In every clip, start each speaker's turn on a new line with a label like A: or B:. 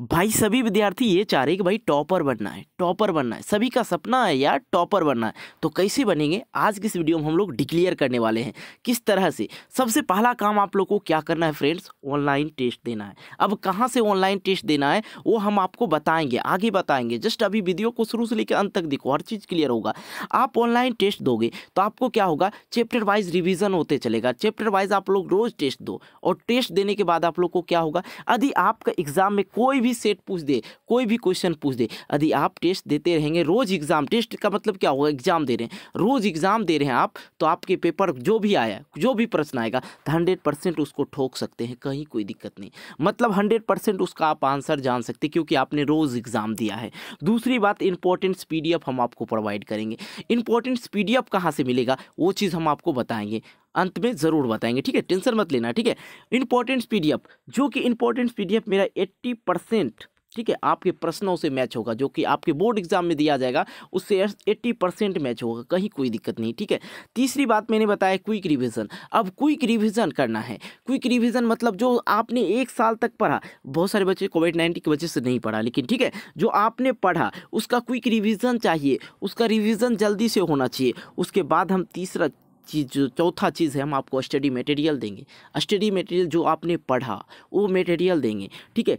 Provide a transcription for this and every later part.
A: भाई सभी विद्यार्थी ये चाह रहे कि भाई टॉपर बनना है टॉपर बनना है सभी का सपना है यार टॉपर बनना है तो कैसे बनेंगे आज की इस वीडियो में हम लोग डिक्लेयर करने वाले हैं किस तरह से सबसे पहला काम आप लोग को क्या करना है फ्रेंड्स ऑनलाइन टेस्ट देना है अब कहाँ से ऑनलाइन टेस्ट देना है वो हम आपको बताएंगे आगे बताएंगे जस्ट अभी वीडियो को शुरू से लेकर अंत तक देखो हर चीज़ क्लियर होगा आप ऑनलाइन टेस्ट दोगे तो आपको क्या होगा चैप्टर वाइज रिविजन होते चलेगा चैप्टर वाइज आप लोग रोज़ टेस्ट दो और टेस्ट देने के बाद आप लोग को क्या होगा यदि आपका एग्जाम में कोई कोई भी सेट पूछ दे कोई भी क्वेश्चन पूछ दे यदि आप टेस्ट देते रहेंगे रोज़ एग्ज़ाम टेस्ट का मतलब क्या होगा एग्ज़ाम दे रहे हैं रोज़ एग्ज़ाम दे रहे हैं आप तो आपके पेपर जो भी आया जो भी प्रश्न आएगा तो हंड्रेड उसको ठोक सकते हैं कहीं कोई दिक्कत नहीं मतलब हंड्रेड उसका आप आंसर जान सकते क्योंकि आपने रोज़ एग्ज़ाम दिया है दूसरी बात इंपॉर्टेंट्स पी हम आपको प्रोवाइड करेंगे इंपॉर्टेंट्स पी डी से मिलेगा वो चीज़ हम आपको बताएंगे अंत में ज़रूर बताएंगे ठीक है टेंशन मत लेना ठीक है इंपॉर्टेंट पीडीएफ जो कि इंपॉर्टेंट पीडीएफ मेरा 80 परसेंट ठीक है आपके प्रश्नों से मैच होगा जो कि आपके बोर्ड एग्जाम में दिया जाएगा उससे एट्टी परसेंट मैच होगा कहीं कोई दिक्कत नहीं ठीक है तीसरी बात मैंने बताया क्विक रिविज़न अब क्विक रिविज़न करना है क्विक रिविज़न मतलब जो आपने एक साल तक पढ़ा बहुत सारे बच्चे कोविड नाइन्टीन की वजह से नहीं पढ़ा लेकिन ठीक है जो आपने पढ़ा उसका क्विक रिविज़न चाहिए उसका रिविज़न जल्दी से होना चाहिए उसके बाद हम तीसरा चीज़ जो चौथा चीज़ है हम आपको स्टडी मटेरियल देंगे स्टडी मटेरियल जो आपने पढ़ा वो मटेरियल देंगे ठीक है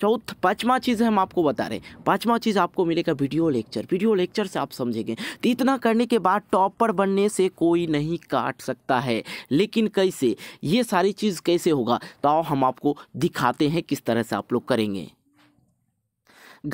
A: चौथ पाँचवा चीज़ हम आपको बता रहे हैं पाँचवा चीज़ आपको मिलेगा वीडियो लेक्चर वीडियो लेक्चर से आप समझेंगे तो इतना करने के बाद टॉपर बनने से कोई नहीं काट सकता है लेकिन कैसे ये सारी चीज़ कैसे होगा तो हम आपको दिखाते हैं किस तरह से आप लोग करेंगे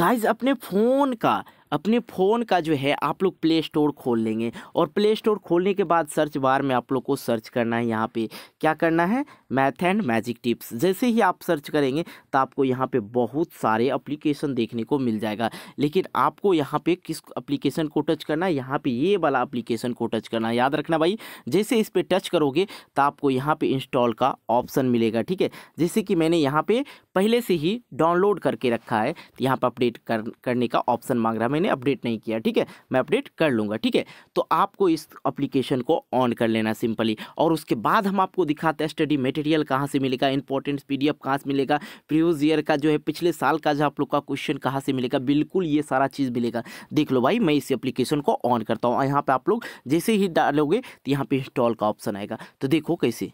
A: गाइज अपने फ़ोन का अपने फ़ोन का जो है आप लोग प्ले स्टोर खोल लेंगे और प्ले स्टोर खोलने के बाद सर्च बार में आप लोग को सर्च करना है यहाँ पे क्या करना है मैथ एंड मैजिक टिप्स जैसे ही आप सर्च करेंगे तो आपको यहाँ पे बहुत सारे अप्लीकेशन देखने को मिल जाएगा लेकिन आपको यहाँ पे किस अप्लीकेशन को टच करना है यहाँ पर ये वाला अप्लीकेशन को टच करना है याद रखना भाई जैसे इस पर टच करोगे तो आपको यहाँ पर इंस्टॉल का ऑप्शन मिलेगा ठीक है जैसे कि मैंने यहाँ पर पहले से ही डाउनलोड करके रखा है तो यहाँ पर अपडेट कर, करने का ऑप्शन मांग रहा है मैंने अपडेट नहीं किया ठीक है मैं अपडेट कर लूँगा ठीक है तो आपको इस अप्लीकेशन को ऑन कर लेना सिंपली और उसके बाद हम आपको दिखाते हैं स्टडी मटेरियल कहाँ से मिलेगा इंपॉर्टेंट पी डी कहाँ से मिलेगा प्रीवियस ईयर का जो है पिछले साल का जो आप लोग का क्वेश्चन कहाँ से मिलेगा बिल्कुल ये सारा चीज़ मिलेगा देख लो भाई मैं इस एप्लीकेशन को ऑन करता हूँ यहाँ पर आप लोग जैसे ही डालोगे तो यहाँ पर इंस्टॉल का ऑप्शन आएगा तो देखो कैसे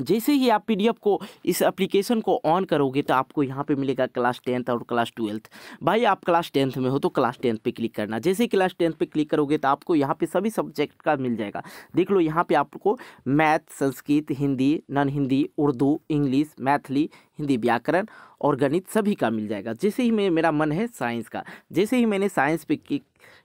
A: जैसे ही आप पीडीएफ को इस एप्लीकेशन को ऑन करोगे तो आपको यहाँ पे मिलेगा क्लास टेंथ और क्लास ट्वेल्थ भाई आप क्लास टेंथ में हो तो क्लास टेंथ पे क्लिक करना जैसे ही क्लास टेंथ पे क्लिक करोगे तो आपको यहाँ पे सभी सब्जेक्ट का मिल जाएगा देख लो यहाँ पे आपको math Sanskrit Hindi non Hindi Urdu English Maithili Hindi व्याकरण और गणित सभी का मिल जाएगा जैसे ही मैं मेरा मन है साइंस का जैसे ही मैंने साइंस पे की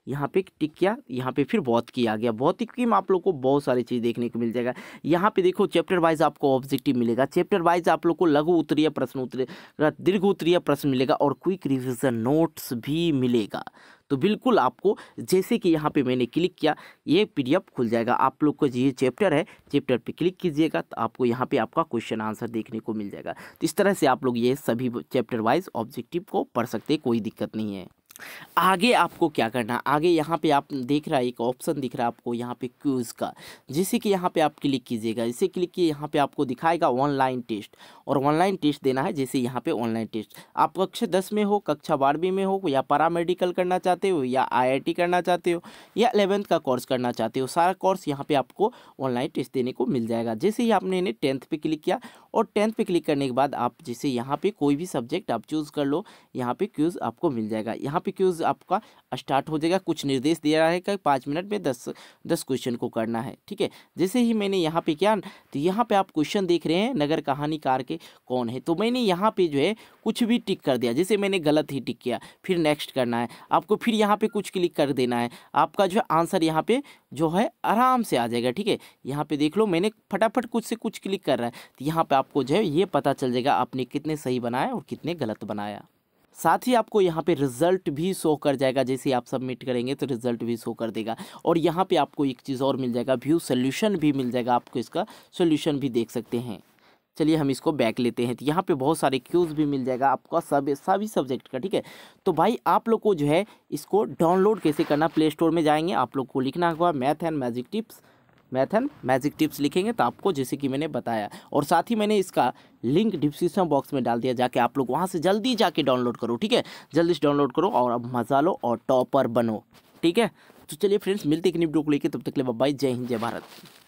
A: यहाँ पे टिक किया यहाँ पे फिर बहुत किया गया भौतिकी में आप लोग को बहुत सारी चीज़ देखने को मिल जाएगा यहाँ पे देखो चैप्टर वाइज आपको ऑब्जेक्टिव मिलेगा चैप्टर वाइज आप लोग को लघु उत्तरीय प्रश्न उत्तरीय दीर्घ उत्तरीय प्रश्न मिलेगा और क्विक रिविजन नोट्स भी मिलेगा तो बिल्कुल आपको जैसे कि यहाँ पे मैंने क्लिक किया ये पीडीएफ खुल जाएगा आप लोग को ये चैप्टर है चैप्टर पे क्लिक कीजिएगा तो आपको यहाँ पे आपका क्वेश्चन आंसर देखने को मिल जाएगा तो इस तरह से आप लोग ये सभी चैप्टर वाइज ऑब्जेक्टिव को पढ़ सकते कोई दिक्कत नहीं है आगे आपको क्या करना आगे यहाँ पे आप देख रहा है एक ऑप्शन दिख रहा है आपको यहाँ पे क्यूज़ का जिसे कि यहाँ पे आप क्लिक कीजिएगा इसे क्लिक किए यहाँ पे आपको दिखाएगा ऑनलाइन टेस्ट और ऑनलाइन टेस्ट देना है जैसे यहाँ पे ऑनलाइन टेस्ट आप कक्षा दस में हो कक्षा बारहवीं में हो या मेडिकल करना चाहते हो या आई करना चाहते हो या अलेवेंथ का कोर्स करना चाहते हो सारा कोर्स यहाँ पर आपको ऑनलाइन टेस्ट देने को मिल जाएगा जैसे ही आपने इन्हें टेंथ पर क्लिक किया और टेंथ पर क्लिक करने के बाद आप जैसे यहाँ पर कोई भी सब्जेक्ट आप चूज़ कर लो यहाँ पर क्यूज़ आपको मिल जाएगा यहाँ पर पी आपका स्टार्ट हो जाएगा कुछ निर्देश दिया है कि पाँच मिनट में दस दस क्वेश्चन को करना है ठीक है जैसे ही मैंने यहाँ पे क्या तो यहाँ पे आप क्वेश्चन देख रहे हैं नगर कहानीकार के कौन है तो मैंने यहाँ पे जो है कुछ भी टिक कर दिया जैसे मैंने गलत ही टिक किया फिर नेक्स्ट करना है आपको फिर यहाँ पर कुछ क्लिक कर देना है आपका जो है आंसर यहाँ पर जो है आराम से आ जाएगा ठीक है यहाँ पर देख लो मैंने फटाफट कुछ से कुछ क्लिक कर रहा है तो यहाँ पर आपको जो है ये पता चल जाएगा आपने कितने सही बनाया और कितने गलत बनाया साथ ही आपको यहाँ पे रिजल्ट भी शो कर जाएगा जैसे आप सबमिट करेंगे तो रिजल्ट भी शो कर देगा और यहाँ पे आपको एक चीज़ और मिल जाएगा व्यू सोल्यूशन भी मिल जाएगा आपको इसका सोल्यूशन भी देख सकते हैं चलिए हम इसको बैक लेते हैं तो यहाँ पे बहुत सारे क्यूज़ भी मिल जाएगा आपका सब सभी सब्जेक्ट का ठीक है तो भाई आप लोग को जो है इसको डाउनलोड कैसे करना प्ले स्टोर में जाएंगे आप लोग को लिखना होगा math and magic tips math and magic tips लिखेंगे तो आपको जैसे कि मैंने बताया और साथ ही मैंने इसका लिंक डिस्क्रिप्शन बॉक्स में डाल दिया जाके आप लोग वहाँ से जल्दी जाके डाउनलोड करो ठीक है जल्दी से डाउनलोड करो और अब मज़ा लो और टॉपर बनो ठीक है तो चलिए फ्रेंड्स मिलते कि एक न्यू लेके लेकर तब तक ले बाई जय हिंद जय भारत